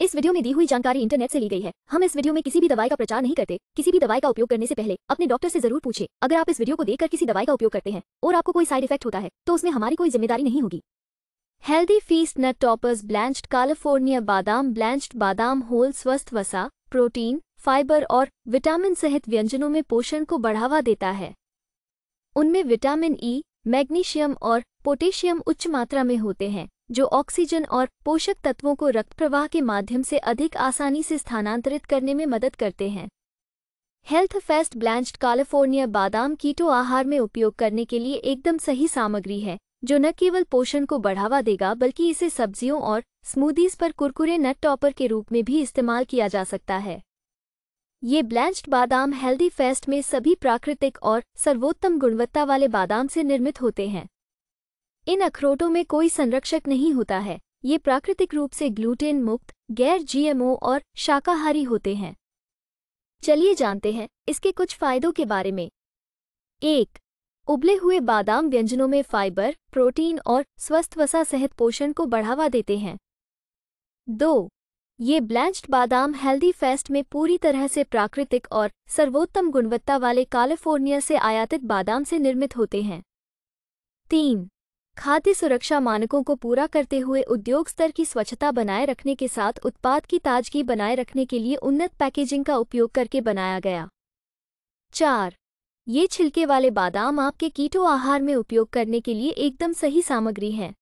इस वीडियो में दी हुई जानकारी इंटरनेट से ली गई है हम इस वीडियो में किसी भी दवाई का प्रचार नहीं करते किसी भी दवाई का उपयोग करने से पहले अपने डॉक्टर से जरूर पूछे अगर आप इस वीडियो को देखकर किसी दवाई का उपयोग करते हैं और आपको कोई साइड इफेक्ट होता है तो उसमें हमारी कोई जिम्मेदारी नहीं होगी healthy feast nut toppers blanched California बादाम ब्लैंच्ड बादाम होल स्वस्थ वसा प्रोटीन फाइबर और विटामिन सहित व्यंजनों में पोषण को बढ़ावा देता है उनमें विटामिन ई मैग्नीशियम और पोटेशियम उच्च मात्रा में होते हैं जो ऑक्सीजन और पोषक तत्वों को रक्त प्रवाह के माध्यम से अधिक आसानी से स्थानांतरित करने में मदद करते हैं हेल्थ फेस्ट ब्लैंच्ड कैलिफोर्निया बादाम कीटो आहार में उपयोग करने के लिए एकदम सही सामग्री है जो न केवल पोषण को बढ़ावा देगा बल्कि इसे सब्जियों और स्मूदीज पर कुरकुरे नट टॉपर के रूप में भी इस्तेमाल किया जा सकता है ये ब्लैंच्ड बादाम हेल्दी फेस्ट में सभी प्राकृतिक और सर्वोत्तम गुणवत्ता वाले बादाम से निर्मित होते हैं इन अखरोटों में कोई संरक्षक नहीं होता है ये प्राकृतिक रूप से ग्लूटेन मुक्त गैर जीएमओ और शाकाहारी होते हैं चलिए जानते हैं इसके कुछ फायदों के बारे में एक उबले हुए बादाम व्यंजनों में फाइबर प्रोटीन और स्वस्थ वसा सहित पोषण को बढ़ावा देते हैं दो ये ब्लैंच्ड बादाम हेल्दी फेस्ट में पूरी तरह से प्राकृतिक और सर्वोत्तम गुणवत्ता वाले कैलिफोर्निया से आयातित बादाम से निर्मित होते हैं तीन खाद्य सुरक्षा मानकों को पूरा करते हुए उद्योग स्तर की स्वच्छता बनाए रखने के साथ उत्पाद की ताजगी बनाए रखने के लिए उन्नत पैकेजिंग का उपयोग करके बनाया गया चार ये छिलके वाले बादाम आपके कीटो आहार में उपयोग करने के लिए एकदम सही सामग्री हैं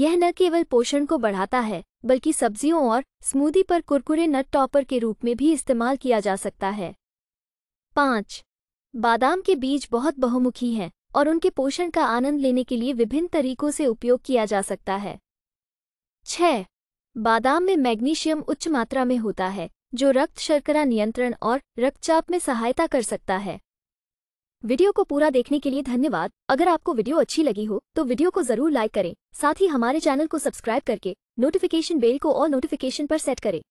यह न केवल पोषण को बढ़ाता है बल्कि सब्जियों और स्मूदी पर कुरकुरे नट टॉपर के रूप में भी इस्तेमाल किया जा सकता है पाँच बादाम के बीज बहुत बहुमुखी हैं और उनके पोषण का आनंद लेने के लिए विभिन्न तरीकों से उपयोग किया जा सकता है छह बादाम में मैग्नीशियम उच्च मात्रा में होता है जो रक्त शर्करा नियंत्रण और रक्तचाप में सहायता कर सकता है वीडियो को पूरा देखने के लिए धन्यवाद अगर आपको वीडियो अच्छी लगी हो तो वीडियो को जरूर लाइक करें साथ ही हमारे चैनल को सब्सक्राइब करके नोटिफिकेशन बेल को और नोटिफिकेशन पर सेट करें